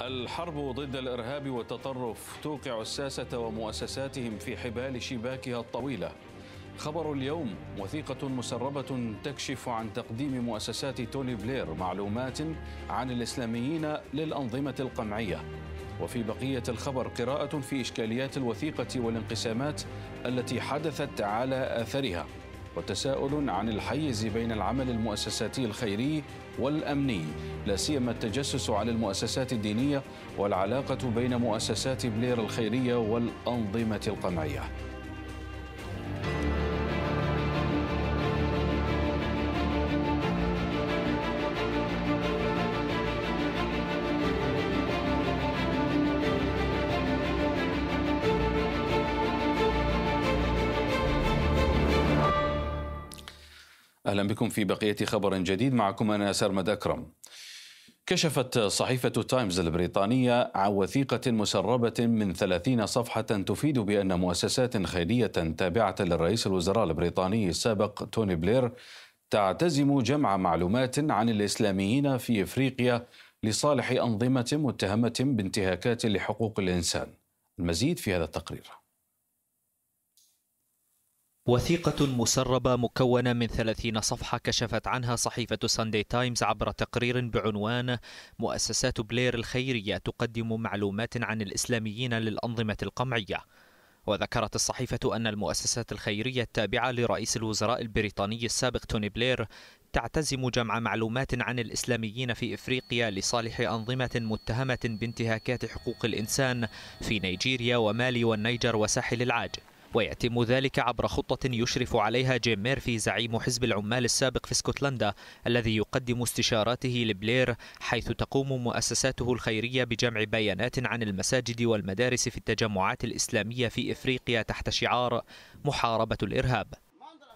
الحرب ضد الارهاب والتطرف توقع الساسه ومؤسساتهم في حبال شباكها الطويله خبر اليوم وثيقة مسربة تكشف عن تقديم مؤسسات تولي بلير معلومات عن الإسلاميين للأنظمة القمعية وفي بقية الخبر قراءة في إشكاليات الوثيقة والانقسامات التي حدثت على أثرها وتساؤل عن الحيز بين العمل المؤسساتي الخيري والامني لا سيما التجسس على المؤسسات الدينيه والعلاقه بين مؤسسات بلير الخيريه والانظمه القمعيه أهلا بكم في بقية خبر جديد معكم أنا سرمد أكرم كشفت صحيفة تايمز البريطانية عن وثيقة مسربة من 30 صفحة تفيد بأن مؤسسات خيرية تابعة للرئيس الوزراء البريطاني السابق توني بلير تعتزم جمع معلومات عن الإسلاميين في إفريقيا لصالح أنظمة متهمة بانتهاكات لحقوق الإنسان المزيد في هذا التقرير وثيقة مسربة مكونة من 30 صفحة كشفت عنها صحيفة ساندي تايمز عبر تقرير بعنوان مؤسسات بلير الخيرية تقدم معلومات عن الإسلاميين للأنظمة القمعية وذكرت الصحيفة أن المؤسسات الخيرية التابعة لرئيس الوزراء البريطاني السابق توني بلير تعتزم جمع معلومات عن الإسلاميين في إفريقيا لصالح أنظمة متهمة بانتهاكات حقوق الإنسان في نيجيريا ومالي والنيجر وساحل العاج ويتم ذلك عبر خطة يشرف عليها جيم ميرفي زعيم حزب العمال السابق في اسكتلندا الذي يقدم استشاراته لبلير حيث تقوم مؤسساته الخيرية بجمع بيانات عن المساجد والمدارس في التجمعات الإسلامية في إفريقيا تحت شعار محاربة الإرهاب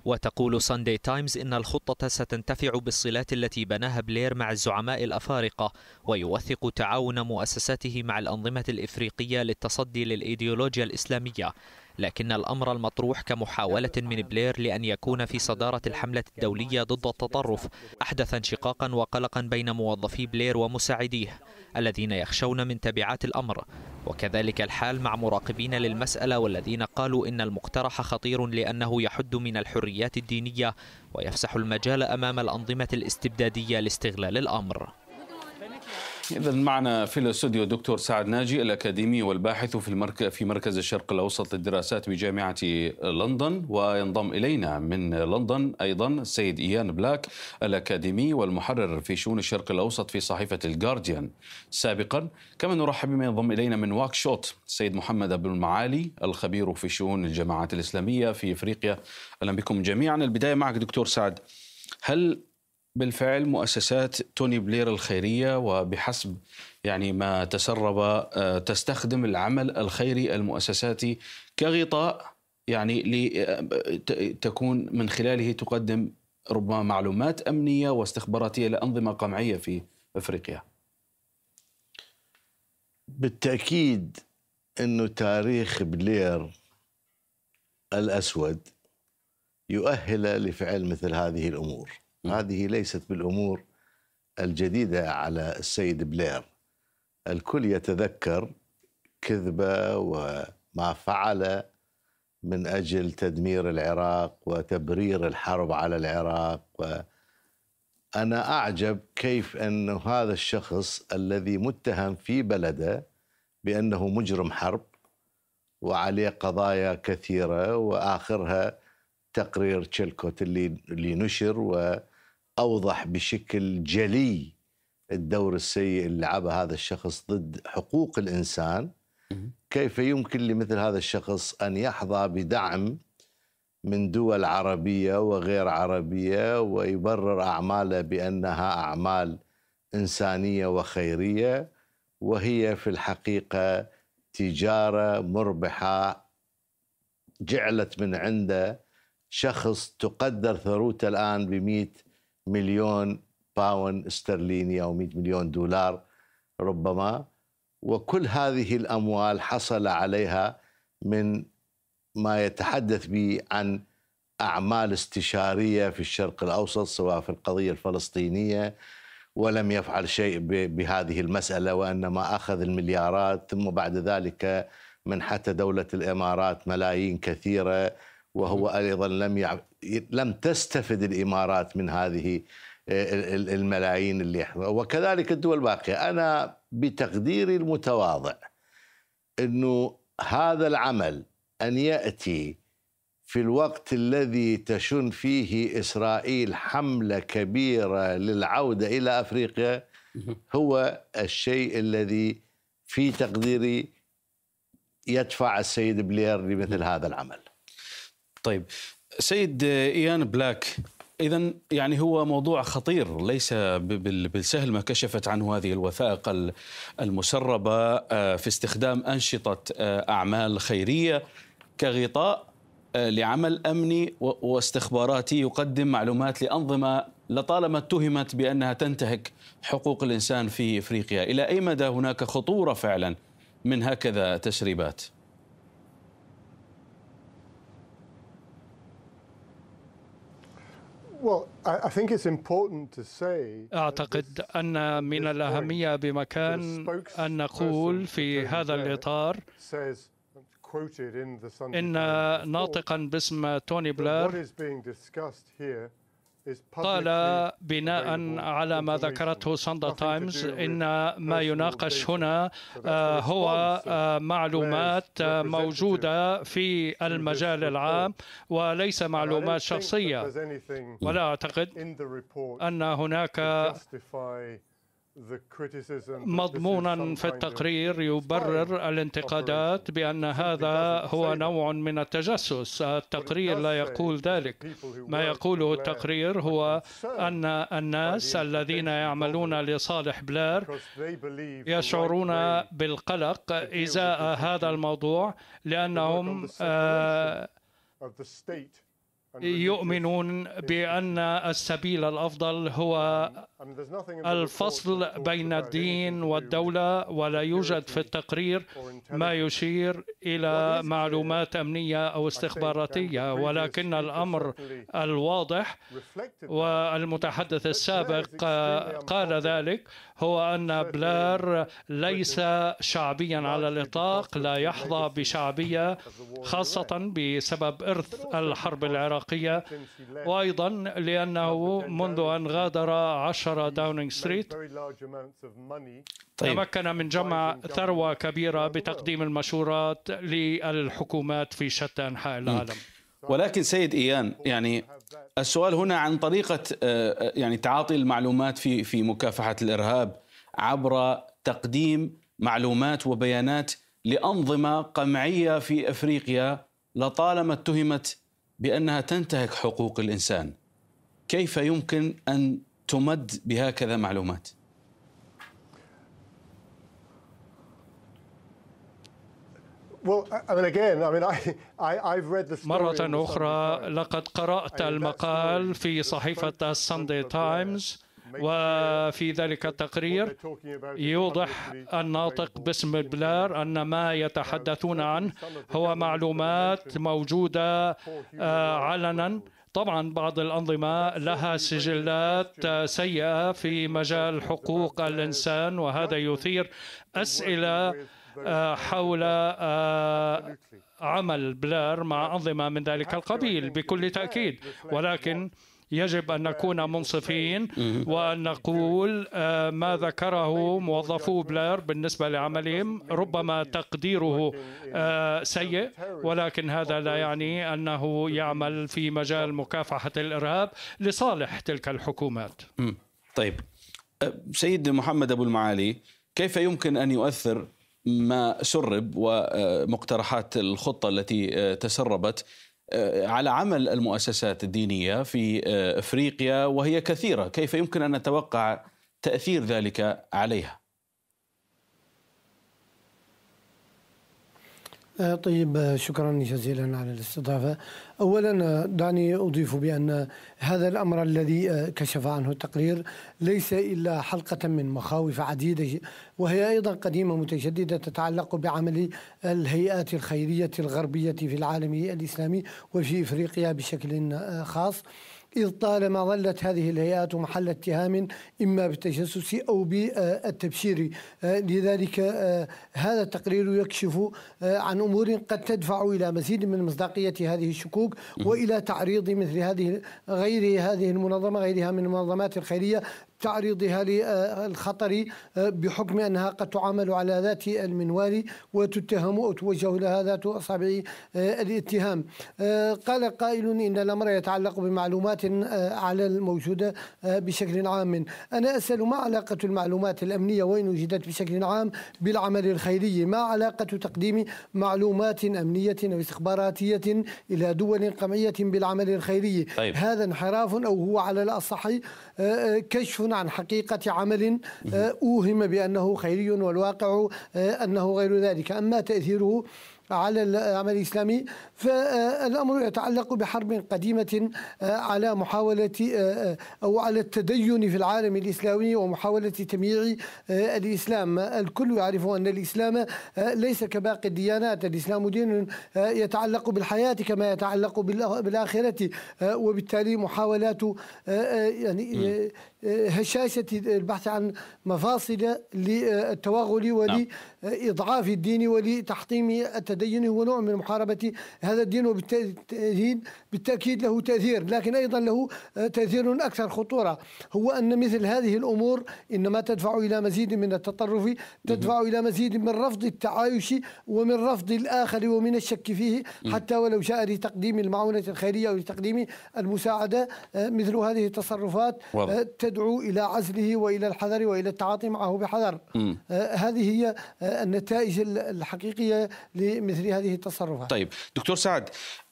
وتقول ساندي تايمز إن الخطة ستنتفع بالصلات التي بناها بلير مع الزعماء الأفارقة ويوثق تعاون مؤسساته مع الأنظمة الإفريقية للتصدي للإيديولوجيا الإسلامية لكن الأمر المطروح كمحاولة من بلير لأن يكون في صدارة الحملة الدولية ضد التطرف أحدث انشقاقا وقلقا بين موظفي بلير ومساعديه الذين يخشون من تبعات الأمر وكذلك الحال مع مراقبين للمسألة والذين قالوا إن المقترح خطير لأنه يحد من الحريات الدينية ويفسح المجال أمام الأنظمة الاستبدادية لاستغلال الأمر إذا معنا في الاستوديو دكتور سعد ناجي الأكاديمي والباحث في المركز في مركز الشرق الأوسط للدراسات بجامعة لندن وينضم إلينا من لندن أيضا السيد إيان بلاك الأكاديمي والمحرر في شؤون الشرق الأوسط في صحيفة الجارديان سابقا كما نرحب بما ينضم إلينا من واكشوت السيد محمد أبو المعالي الخبير في شؤون الجماعات الإسلامية في إفريقيا أهلا بكم جميعا البداية معك دكتور سعد هل بالفعل مؤسسات توني بلير الخيرية وبحسب يعني ما تسرب آه، تستخدم العمل الخيري المؤسساتي كغطاء يعني آه، تكون من خلاله تقدم ربما معلومات أمنية واستخباراتية لأنظمة قمعية في أفريقيا بالتأكيد أنه تاريخ بلير الأسود يؤهل لفعل مثل هذه الأمور هذه ليست بالأمور الجديدة على السيد بلير الكل يتذكر كذبة وما فعل من أجل تدمير العراق وتبرير الحرب على العراق انا أعجب كيف أن هذا الشخص الذي متهم في بلده بأنه مجرم حرب وعليه قضايا كثيرة وآخرها تقرير تشيلكوت اللي, اللي نشر و اوضح بشكل جلي الدور السيء اللي لعبه هذا الشخص ضد حقوق الانسان كيف يمكن لمثل هذا الشخص ان يحظى بدعم من دول عربيه وغير عربيه ويبرر اعماله بانها اعمال انسانيه وخيريه وهي في الحقيقه تجاره مربحه جعلت من عنده شخص تقدر ثروته الان ب مليون باوند استرليني أو 100 مليون دولار ربما وكل هذه الأموال حصل عليها من ما يتحدث به عن أعمال استشارية في الشرق الأوسط سواء في القضية الفلسطينية ولم يفعل شيء بهذه المسألة وإنما أخذ المليارات ثم بعد ذلك منحت دولة الإمارات ملايين كثيرة وهو ايضا لم يع... لم تستفد الامارات من هذه آه، الملايين اللي وكذلك الدول الباقيه انا بتقديري المتواضع انه هذا العمل ان ياتي في الوقت الذي تشن فيه اسرائيل حمله كبيره للعوده الى افريقيا هو الشيء الذي في تقديري يدفع السيد بلير لمثل هذا العمل طيب سيد ايان بلاك اذا يعني هو موضوع خطير ليس بالسهل ما كشفت عنه هذه الوثائق المسربه آه، في استخدام انشطه آه، اعمال خيريه كغطاء آه، لعمل امني واستخباراتي يقدم معلومات لانظمه لطالما اتهمت بانها تنتهك حقوق الانسان في افريقيا، الى اي مدى هناك خطوره فعلا من هكذا تسريبات؟ أعتقد أن من الأهمية بمكان أن نقول في هذا الإطار إن ناطقا باسم توني بلير قال بناء على ما ذكرته ساندا تايمز ان ما يناقش هنا آه، هو آه، معلومات آه، موجوده في المجال العام وليس معلومات شخصيه ولا اعتقد ان هناك مضمونا في التقرير يبرر الانتقادات بان هذا هو نوع من التجسس التقرير لا يقول ذلك ما يقوله التقرير هو ان الناس الذين يعملون لصالح بلير يشعرون بالقلق ازاء هذا الموضوع لانهم آه، يؤمنون بان السبيل الافضل هو الفصل بين الدين والدولة ولا يوجد في التقرير ما يشير إلى معلومات أمنية أو استخباراتية ولكن الأمر الواضح والمتحدث السابق قال ذلك هو أن بلار ليس شعبيا على الإطلاق لا يحظى بشعبية خاصة بسبب إرث الحرب العراقية وأيضا لأنه منذ أن غادر عشر سيارة داونينج ستريت تمكن من جمع ثروة كبيرة بتقديم المشورات للحكومات في شتى أنحاء العالم ولكن سيد إيان يعني السؤال هنا عن طريقة آه، آه، يعني تعاطي المعلومات في في مكافحة الإرهاب عبر تقديم معلومات وبيانات لأنظمة قمعية في أفريقيا لطالما اتهمت بأنها تنتهك حقوق الإنسان كيف يمكن أن تمد بهكذا معلومات مرة أخرى لقد قرأت المقال في صحيفة الساندي تايمز uh, وفي ذلك التقرير يوضح الناطق باسم بلار أن ما يتحدثون uh, عنه هو معلومات موجودة آه، علنا طبعا بعض الأنظمة لها سجلات سيئة في مجال حقوق الإنسان وهذا يثير أسئلة آه، حول آه، عمل بلير مع أنظمة من ذلك القبيل بكل تأكيد ولكن يجب أن نكون منصفين mm-hmm. وأن نقول آه، ما ذكره موظفو بلير بالنسبة لعملهم ربما تقديره آه، سيء ولكن هذا لا يعني أنه يعمل في مجال مكافحة الإرهاب لصالح تلك الحكومات mm. طيب أه، سيد محمد أبو المعالي كيف يمكن أن يؤثر ما سرب ومقترحات الخطة التي تسربت آه، على عمل المؤسسات الدينيه في آه، افريقيا وهي كثيره، كيف يمكن ان نتوقع تاثير ذلك عليها؟ آه، طيب آه، شكرا جزيلا على الاستضافة أولا آه، دعني أضيف بأن هذا الأمر الذي كشف عنه التقرير ليس إلا حلقة من مخاوف عديدة وهي أيضا قديمة متجددة تتعلق بعمل الهيئات الخيرية الغربية في العالم الإسلامي وفي إفريقيا بشكل خاص إذ طالما ظلت هذه الهيئات محل اتهام إما بالتجسس أو بالتبشير آه، لذلك آه، هذا التقرير يكشف آه، عن أمور قد تدفع إلى مزيد من مصداقية هذه الشكوك وإلى تعريض مثل هذه غير هذه المنظمة غيرها من المنظمات الخيرية تعريضها للخطر آه، بحكم أنها قد تعامل على ذات المنوال وتتهم أو توجه لها ذات أصابع آه، الاتهام آه، قال قائل إن الأمر يتعلق بمعلومات على الموجودة بشكل عام أنا أسأل ما علاقة المعلومات الأمنية وين وجدت بشكل عام بالعمل الخيري ما علاقة تقديم معلومات أمنية أو استخباراتية إلى دول قمعية بالعمل الخيري طيب. هذا انحراف أو هو على الأصح كشف يبحثون عن حقيقة عمل آه، أوهم بأنه خيري والواقع آه، أنه غير ذلك أما تأثيره على العمل الإسلامي فالأمر يتعلق بحرب قديمة آه، على محاولة أو على التدين في العالم الإسلامي ومحاولة تمييع الإسلام الكل يعرف أن الإسلام ليس كباقي الديانات الإسلام دين يتعلق بالحياة كما يتعلق بالآخرة وبالتالي محاولات يعني هشاشة البحث عن مفاصل للتوغل نعم. ولإضعاف الدين ولتحطيم التدين هو نوع من محاربة هذا الدين وبالتأكيد بالتأكيد له تأثير لكن أيضا له تأثير أكثر خطورة هو أن مثل هذه الأمور إنما تدفع إلى مزيد من التطرف تدفع إلى مزيد من رفض التعايش ومن رفض الآخر ومن الشك فيه حتى ولو شاء لتقديم المعونة الخيرية ولتقديم المساعدة آه، مثل هذه التصرفات آه، تدفع يدعو إلى عزله وإلى الحذر وإلى التعاطي معه بحذر آه هذه هي آه، النتائج الحقيقية لمثل هذه التصرفات طيب دكتور سعد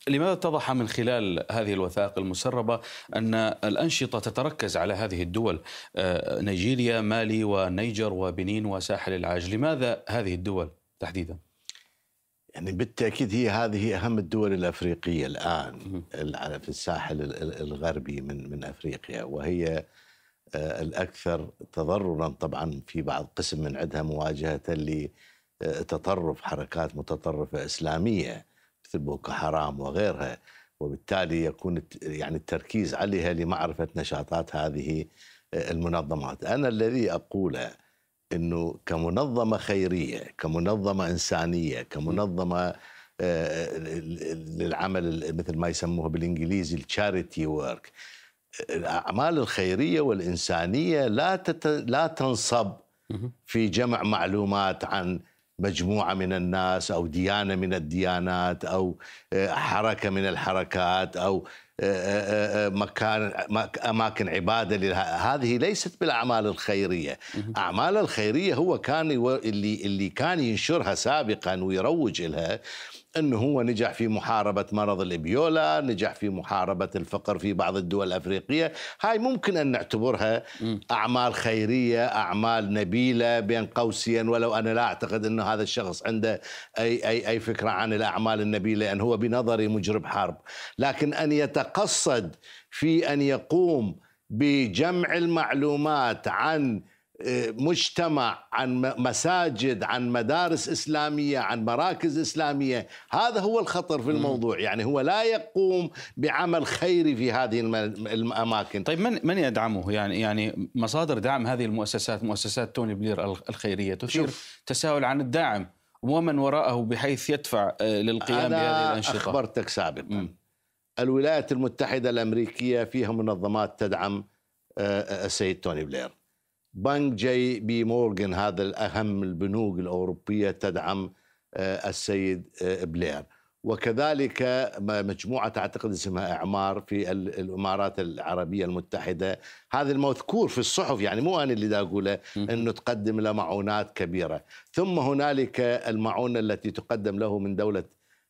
لماذا اتضح من خلال هذه الوثائق المسربة أن الأنشطة تتركز على هذه الدول آه، نيجيريا مالي ونيجر وبنين وساحل العاج لماذا هذه الدول تحديدا؟ يعني بالتأكيد هي هذه أهم الدول الأفريقية الآن في الساحل الغربي من من أفريقيا وهي آه، الأكثر تضررا طبعا في بعض قسم من عندها مواجهة لتطرف آه، حركات متطرفة إسلامية مثل بوكو حرام وغيرها وبالتالي يكون يعني التركيز عليها لمعرفة نشاطات هذه آه، المنظمات أنا الذي أقوله أنه كمنظمة خيرية كمنظمة إنسانية كمنظمة للعمل مثل ما يسموه بالإنجليزي الشاريتي ورك الاعمال الخيريه والانسانيه لا تت... لا تنصب في جمع معلومات عن مجموعه من الناس او ديانه من الديانات او آه، حركه من الحركات او آه، آه، مكان اماكن عباده لها هذه ليست بالاعمال الخيريه اعمال الخيريه هو كان اللي اللي كان ينشرها سابقا ويروج لها انه هو نجح في محاربه مرض الابيولا، نجح في محاربه الفقر في بعض الدول الافريقيه، هاي ممكن ان نعتبرها اعمال خيريه، اعمال نبيله بين قوسين ولو انا لا اعتقد انه هذا الشخص عنده اي اي اي فكره عن الاعمال النبيله لان هو بنظري مجرم حرب، لكن ان يتقصد في ان يقوم بجمع المعلومات عن مجتمع عن مساجد عن مدارس اسلاميه عن مراكز اسلاميه هذا هو الخطر في الموضوع يعني هو لا يقوم بعمل خيري في هذه الاماكن طيب من من يدعمه يعني يعني مصادر دعم هذه المؤسسات مؤسسات توني بلير الخيريه تثير تساؤل عن الداعم ومن وراءه بحيث يدفع آه، للقيام بهذه الانشطه اخبرتك سابقا الولايات المتحده الامريكيه فيها منظمات تدعم آه، آه، السيد توني بلير بنك جي بي مورغان هذا الأهم البنوك الأوروبية تدعم آه، السيد آه، بلير وكذلك مجموعة أعتقد اسمها إعمار في الإمارات العربية المتحدة هذا المذكور في الصحف يعني مو أنا اللي دا أقوله أنه تقدم له معونات كبيرة ثم هنالك المعونة التي تقدم له من دولة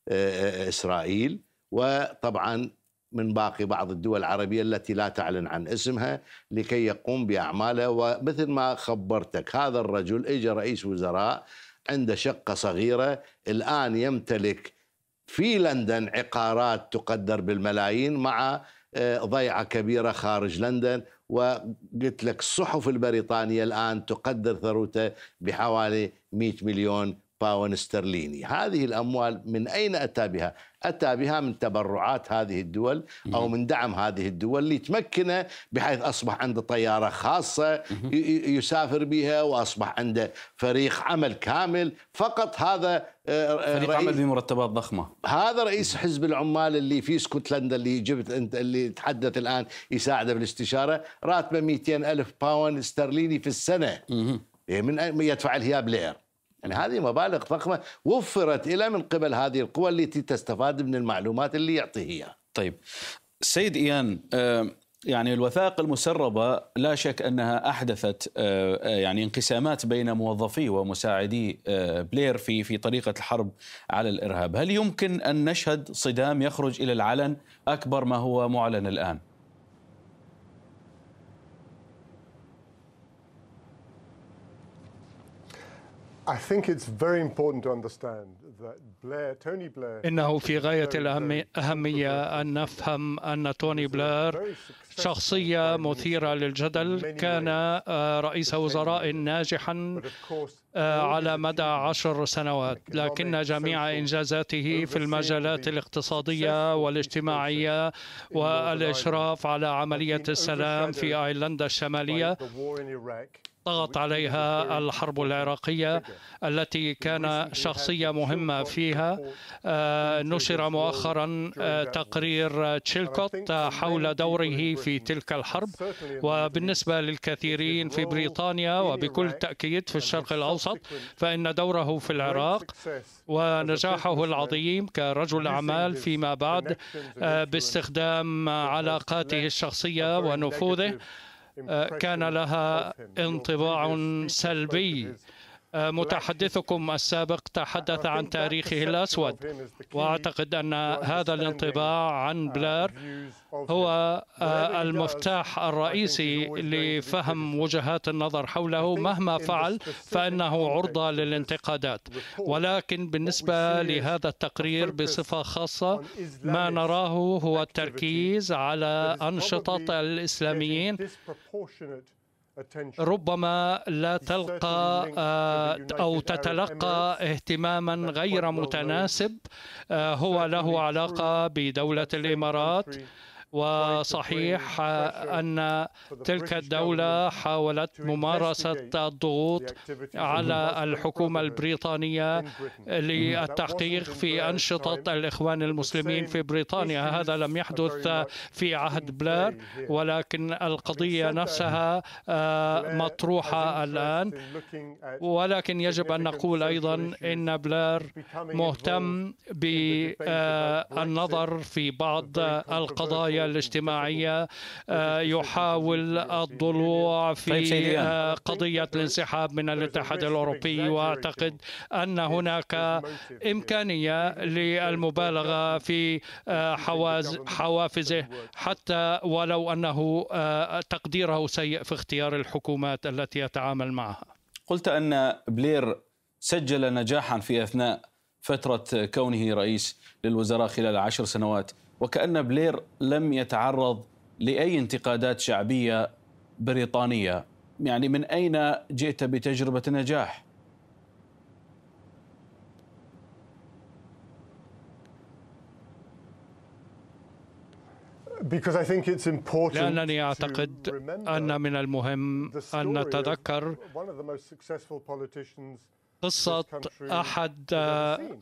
آه، إسرائيل وطبعا من باقي بعض الدول العربية التي لا تعلن عن اسمها لكي يقوم بأعماله ومثل ما خبرتك هذا الرجل إجا رئيس وزراء عنده شقة صغيرة الآن يمتلك في لندن عقارات تقدر بالملايين مع آه، ضيعة كبيرة خارج لندن وقلت لك الصحف البريطانية الآن تقدر ثروته بحوالي 100 مليون باون استرليني هذه الأموال من أين أتى بها؟ أتى بها من تبرعات هذه الدول أو من دعم هذه الدول اللي تمكنه بحيث أصبح عنده طيارة خاصة يسافر بها وأصبح عنده فريق عمل كامل فقط هذا آه، آه، فريق عمل بمرتبات ضخمة هذا رئيس حزب العمال اللي في اسكتلندا اللي جبت أنت اللي تحدث الآن يساعده بالاستشارة راتبه 200 ألف باون استرليني في السنة إيه، من يدفع الهياب لير يعني هذه مبالغ فخمة وفرت إلى من قبل هذه القوى التي تستفاد من المعلومات اللي يعطيه إياها طيب سيد إيان آه، يعني الوثائق المسربة لا شك أنها أحدثت آه، آه، يعني انقسامات بين موظفي ومساعدي بلير في في طريقة الحرب على الإرهاب هل يمكن أن نشهد صدام يخرج إلى العلن أكبر ما هو معلن الآن؟ إنه في غاية الأهمية أن نفهم أن توني بلير شخصية مثيرة للجدل كان آه، رئيس وزراء ناجحا آه، على مدى عشر سنوات لكن جميع إنجازاته في المجالات الاقتصادية والاجتماعية والإشراف على عملية السلام في أيرلندا الشمالية ضغط عليها الحرب العراقية التي كان شخصية مهمة فيها آه، نشر مؤخرا آه، تقرير تشيلكوت آه، حول دوره في تلك الحرب وبالنسبة للكثيرين في بريطانيا وبكل تأكيد في الشرق الأوسط فإن دوره في العراق ونجاحه العظيم كرجل أعمال فيما بعد باستخدام علاقاته الشخصية ونفوذه آه، كان لها انطباع سلبي آه، متحدثكم السابق تحدث عن تاريخه الأسود وأعتقد أن هذا الانطباع عن بلير هو آه، المفتاح الرئيسي لفهم وجهات النظر حوله مهما فعل فإنه عرضة للانتقادات ولكن بالنسبة لهذا التقرير بصفة خاصة ما نراه هو التركيز على أنشطة الإسلاميين ربما لا تلقى آه، او تتلقى اهتماما غير متناسب آه، هو له علاقه بدوله الامارات وصحيح أن تلك الدولة حاولت ممارسة الضغوط على الحكومة البريطانية للتحقيق في أنشطة الإخوان المسلمين في بريطانيا هذا لم يحدث في عهد بلير ولكن القضية نفسها آه، مطروحة الآن ولكن يجب أن نقول أيضا إن بلير مهتم بالنظر آه، في بعض القضايا الاجتماعية آه، يحاول الضلوع في طيب، آه، قضية الانسحاب من الاتحاد الأوروبي وأعتقد أن هناك إمكانية للمبالغة في آه، حوافزه حتى ولو أنه تقديره سيء في اختيار الحكومات التي يتعامل معها قلت أن بلير سجل نجاحا في أثناء فترة كونه رئيس للوزراء خلال عشر سنوات وكأن بلير لم يتعرض لأي انتقادات شعبية بريطانية يعني من أين جئت بتجربة النجاح؟ لأنني أعتقد أن من المهم أن نتذكر قصة أحد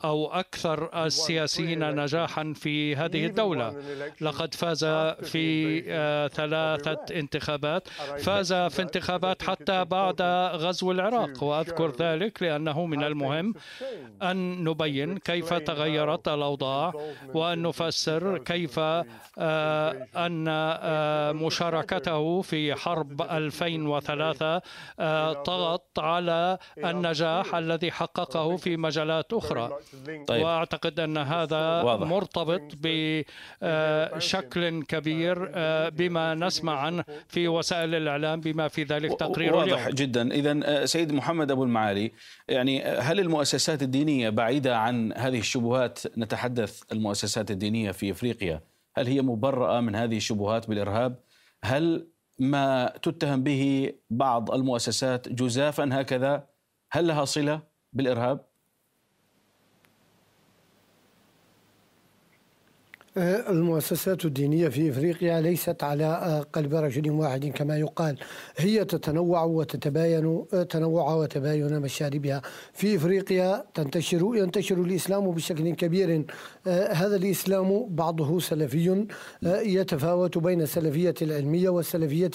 أو أكثر السياسيين نجاحا في هذه الدولة لقد فاز في آه، ثلاثة انتخابات فاز في انتخابات حتى بعد غزو العراق وأذكر ذلك لأنه من المهم أن نبين كيف تغيرت الأوضاع وأن نفسر كيف آه، أن آه، مشاركته في حرب 2003 طغت على النجاح الذي حققه في مجالات أخرى طيب. وأعتقد أن هذا واضح. مرتبط بشكل كبير آه، بما نسمع عنه في وسائل الإعلام بما في ذلك تقرير واضح اليوم. جدا إذا آه، سيد محمد أبو المعالي يعني آه، هل المؤسسات الدينية بعيدة عن هذه الشبهات نتحدث المؤسسات الدينية في إفريقيا هل هي مبرأة من هذه الشبهات بالإرهاب هل ما تتهم به بعض المؤسسات جزافا هكذا هل لها صله بالارهاب؟ آه، المؤسسات الدينية في إفريقيا ليست على آه، قلب رجل واحد كما يقال هي تتنوع وتتباين آه، تنوع وتباين مشاربها في إفريقيا تنتشر ينتشر الإسلام بشكل كبير هذا الإسلام بعضه سلفي يتفاوت بين السلفية العلمية والسلفية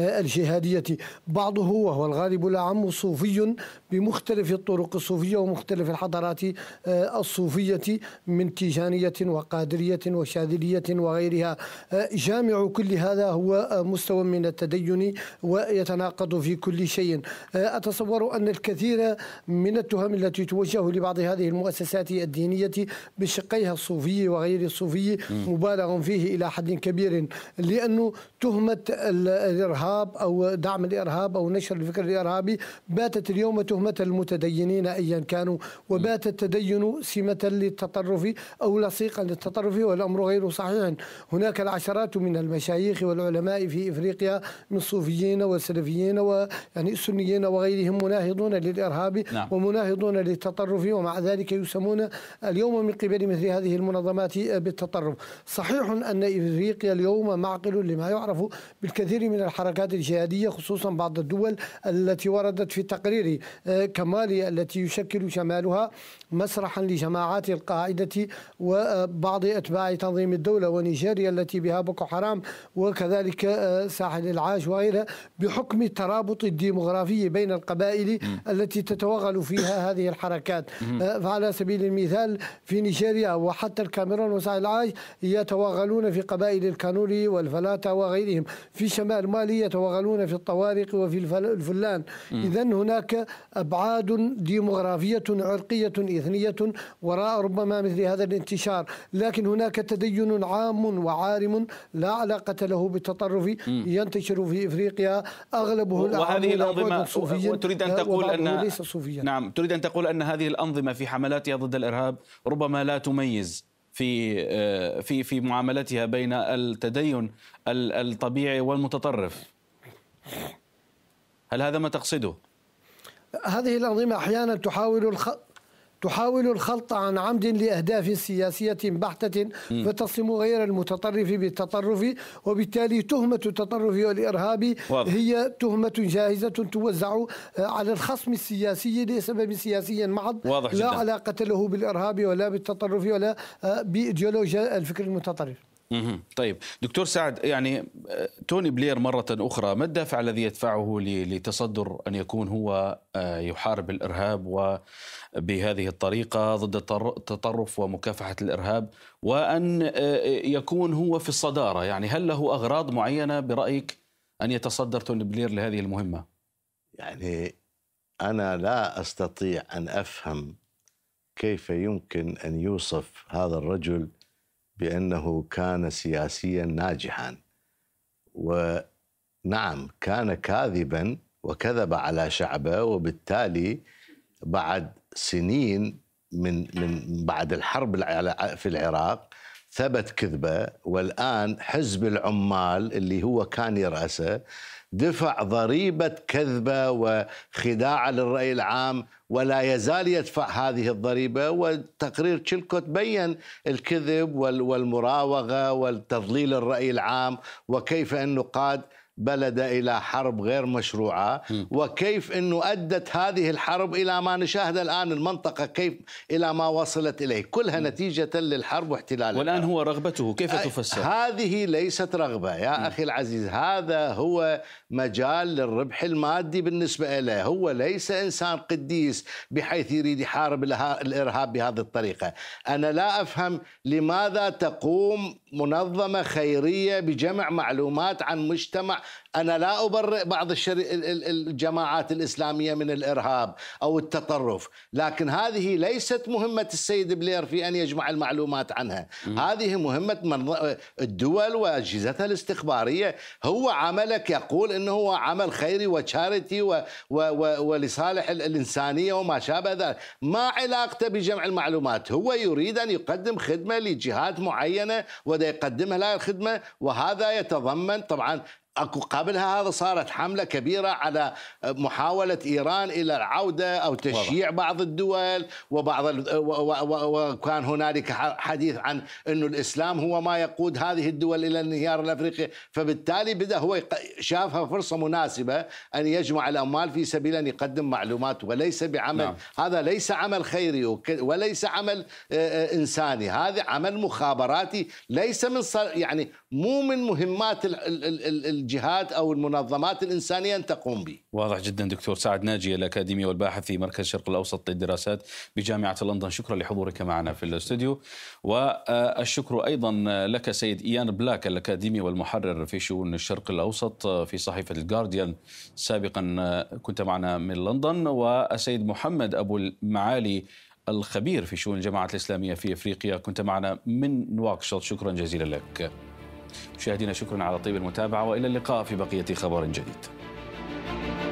الجهادية بعضه وهو الغالب الأعم صوفي بمختلف الطرق الصوفية ومختلف الحضارات الصوفية من تيجانية وقادرية وشاذلية وغيرها أه، جامع كل هذا هو أه، مستوى من التدين ويتناقض في كل شيء أه، أتصور أن الكثير من التهم التي توجه لبعض هذه المؤسسات الدينية بشقيها الصوفي وغير الصوفي مبالغ فيه إلى حد كبير لأنه تهمة الإرهاب أو دعم الإرهاب أو نشر الفكر الإرهابي باتت اليوم تهمة المتدينين أيا كانوا وبات التدين سمة للتطرف أو لصيقا للتطرف والأمر الأمر غير صحيح هناك العشرات من المشايخ والعلماء في إفريقيا من الصوفيين والسلفيين ويعني السنيين وغيرهم مناهضون للإرهاب نعم. ومناهضون للتطرف ومع ذلك يسمون اليوم من قبل مثل هذه المنظمات بالتطرف صحيح أن إفريقيا اليوم معقل لما يعرف بالكثير من الحركات الجهادية خصوصا بعض الدول التي وردت في تقرير كمالي التي يشكل شمالها مسرحا لجماعات القاعدة وبعض أتباع تنظيم الدولة ونيجيريا التي بها بوكو حرام وكذلك آه، ساحل العاج وغيرها بحكم الترابط الديمغرافي بين القبائل التي تتوغل فيها هذه الحركات آه، فعلى سبيل المثال في نيجيريا وحتى الكاميرون وساحل العاج يتوغلون في قبائل الكانوري والفلاتا وغيرهم في شمال مالي يتوغلون في الطوارق وفي الفلان إذا هناك أبعاد ديمغرافية عرقية إثنية وراء ربما مثل هذا الانتشار لكن هناك تدين عام وعارم لا علاقة له بالتطرف ينتشر في إفريقيا أغلبه وهذه الأنظمة وتريد أن تقول أن ليس صوفيا نعم تريد أن تقول أن هذه الأنظمة في حملاتها ضد الإرهاب ربما لا تميز في آه، في في معاملتها بين التدين الطبيعي والمتطرف هل هذا ما تقصده؟ هذه الأنظمة أحيانا تحاول الخ... تحاول الخلط عن عمد لأهداف سياسية بحتة فتصم غير المتطرف بالتطرف وبالتالي تهمة التطرف والإرهاب واضح. هي تهمة جاهزة توزع آه، على الخصم السياسي لسبب سياسي محض لا جدا. علاقة له بالإرهاب ولا بالتطرف ولا آه، بإيديولوجيا الفكر المتطرف طيب دكتور سعد يعني آه، توني بلير مرة أخرى ما الدافع الذي يدفعه لتصدر أن يكون هو آه، يحارب الإرهاب وبهذه الطريقة ضد التطرف ومكافحة الإرهاب وأن آه، يكون هو في الصدارة يعني هل له أغراض معينة برأيك أن يتصدر توني بلير لهذه المهمة يعني أنا لا أستطيع أن أفهم كيف يمكن أن يوصف هذا الرجل بأنه كان سياسيا ناجحا ونعم كان كاذبا وكذب على شعبه وبالتالي بعد سنين من من بعد الحرب في العراق ثبت كذبه والان حزب العمال اللي هو كان يرأسه دفع ضريبة كذبة وخداع للرأي العام ولا يزال يدفع هذه الضريبة وتقرير تشيلكوت بيّن الكذب والمراوغة والتضليل الرأي العام وكيف أن نقاد بلد إلى حرب غير مشروعة وكيف أنه أدت هذه الحرب إلى ما نشاهده الآن المنطقة كيف إلى ما وصلت إليه كلها نتيجة للحرب واحتلالها والآن هو رغبته كيف تفسر؟ هذه ليست رغبة يا أخي العزيز هذا هو مجال للربح المادي بالنسبة له هو ليس إنسان قديس بحيث يريد يحارب الإرهاب بهذه الطريقة أنا لا أفهم لماذا تقوم منظمة خيرية بجمع معلومات عن مجتمع أنا لا أبرئ بعض الجماعات الإسلامية من الإرهاب أو التطرف لكن هذه ليست مهمة السيد بلير في أن يجمع المعلومات عنها م- هذه مهمة من... الدول وأجهزتها الاستخبارية هو عملك يقول أنه هو عمل خيري وشارتي و... و... و... ولصالح الإنسانية وما شابه ذلك ما علاقته بجمع المعلومات هو يريد أن يقدم خدمة لجهات معينة وده يقدمها لها الخدمة وهذا يتضمن طبعا اكو قبلها هذا صارت حملة كبيرة على محاولة إيران إلى العودة أو تشجيع بعض الدول وبعض ال... و... و... وكان هنالك حديث عن انه الإسلام هو ما يقود هذه الدول إلى الانهيار الأفريقي فبالتالي بدأ هو شافها فرصة مناسبة أن يجمع الأموال في سبيل أن يقدم معلومات وليس بعمل نعم. هذا ليس عمل خيري وليس عمل آه، آه، إنساني هذا عمل مخابراتي ليس من صار يعني مو من مهمات ال... ال... ال... الجهات أو المنظمات الإنسانية أن تقوم به واضح جدا دكتور سعد ناجي الأكاديمي والباحث في مركز الشرق الأوسط للدراسات بجامعة لندن شكرا لحضورك معنا في الاستوديو والشكر أيضا لك سيد إيان بلاك الأكاديمي والمحرر في شؤون الشرق الأوسط في صحيفة الجارديان سابقا كنت معنا من لندن والسيد محمد أبو المعالي الخبير في شؤون الجماعات الإسلامية في أفريقيا كنت معنا من نواكشوط شكرا جزيلا لك مشاهدينا شكرا على طيب المتابعة وإلى اللقاء في بقية خبر جديد